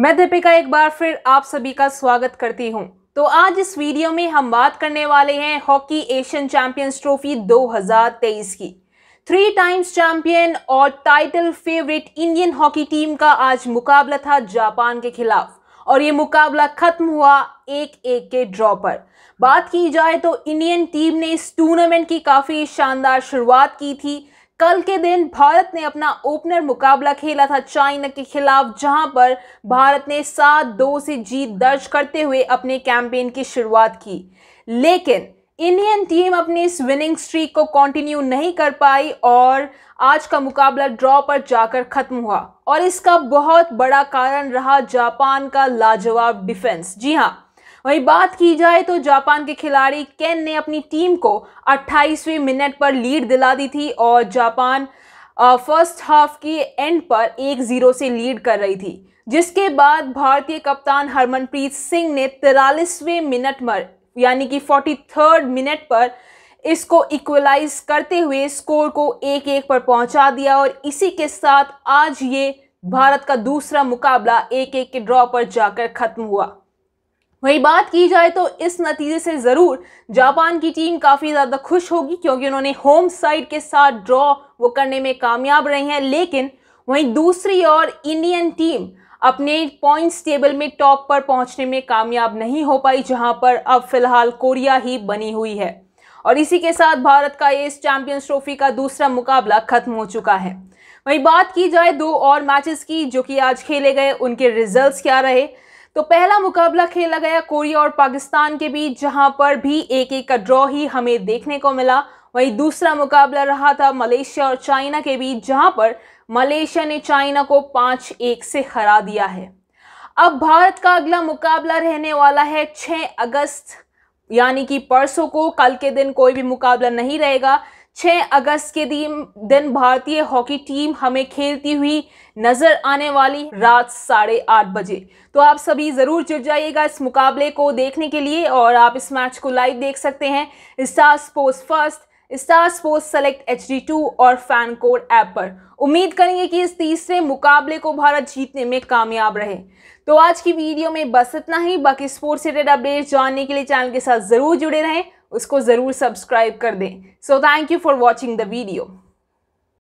मैं दीपिका एक बार फिर आप सभी का स्वागत करती हूं तो आज इस वीडियो में हम बात करने वाले हैं हॉकी एशियन चैंपियंस ट्रॉफी 2023 की थ्री टाइम्स चैंपियन और title favourite Indian hockey team का आज मुकाबला था जापान के खिलाफ और ये मुकाबला खत्म हुआ एक एक के ड्रॉ पर बात की जाए तो इंडियन टीम ने इस टूर्नामेंट की काफ़ी शानदार शुरुआत की थी कल के दिन भारत ने अपना ओपनर मुकाबला खेला था चाइना के खिलाफ जहां पर भारत ने सात दो से जीत दर्ज करते हुए अपने कैंपेन की शुरुआत की लेकिन इंडियन टीम अपनी इस विनिंग स्ट्रीक को कंटिन्यू नहीं कर पाई और आज का मुकाबला ड्रॉ पर जाकर खत्म हुआ और इसका बहुत बड़ा कारण रहा जापान का लाजवाब डिफेंस जी हाँ वहीं बात की जाए तो जापान के खिलाड़ी केन ने अपनी टीम को 28वें मिनट पर लीड दिला दी थी और जापान फर्स्ट हाफ के एंड पर एक ज़ीरो से लीड कर रही थी जिसके बाद भारतीय कप्तान हरमनप्रीत सिंह ने तिरालीसवें मिनट पर यानी कि फोर्टी थर्ड मिनट पर इसको इक्वलाइज करते हुए स्कोर को एक एक पर पहुंचा दिया और इसी के साथ आज ये भारत का दूसरा मुकाबला एक एक के ड्रॉ पर जाकर खत्म हुआ वही बात की जाए तो इस नतीजे से ज़रूर जापान की टीम काफ़ी ज़्यादा खुश होगी क्योंकि उन्होंने होम साइड के साथ ड्रॉ वो करने में कामयाब रहे हैं लेकिन वहीं दूसरी ओर इंडियन टीम अपने पॉइंट्स टेबल में टॉप पर पहुंचने में कामयाब नहीं हो पाई जहां पर अब फिलहाल कोरिया ही बनी हुई है और इसी के साथ भारत का इस चैंपियंस ट्रॉफी का दूसरा मुकाबला खत्म हो चुका है वहीं बात की जाए दो और मैचेस की जो कि आज खेले गए उनके रिजल्ट्स क्या रहे तो पहला मुकाबला खेला गया कोरिया और पाकिस्तान के बीच जहां पर भी एक एक का ड्रॉ ही हमें देखने को मिला वहीं दूसरा मुकाबला रहा था मलेशिया और चाइना के बीच जहां पर मलेशिया ने चाइना को पाँच एक से हरा दिया है अब भारत का अगला मुकाबला रहने वाला है 6 अगस्त यानी कि परसों को कल के दिन कोई भी मुकाबला नहीं रहेगा 6 अगस्त के दिन दिन भारतीय हॉकी टीम हमें खेलती हुई नजर आने वाली रात साढ़े आठ बजे तो आप सभी ज़रूर जुट जाइएगा इस मुकाबले को देखने के लिए और आप इस मैच को लाइव देख सकते हैं Star Sports first Star Sports select H D two और फैन कोड ऐप पर उम्मीद करेंगे कि इस तीसरे मुकाबले को भारत जीतने में कामयाब रहे तो आज की वीडियो में बस इतना ही बाकी स्पोर्ट्स रिलेटेड अपडेट्स जानने के लिए चैनल के साथ ज़रूर जुड़े रहें उसको ज़रूर सब्सक्राइब कर दें so thank you for watching the video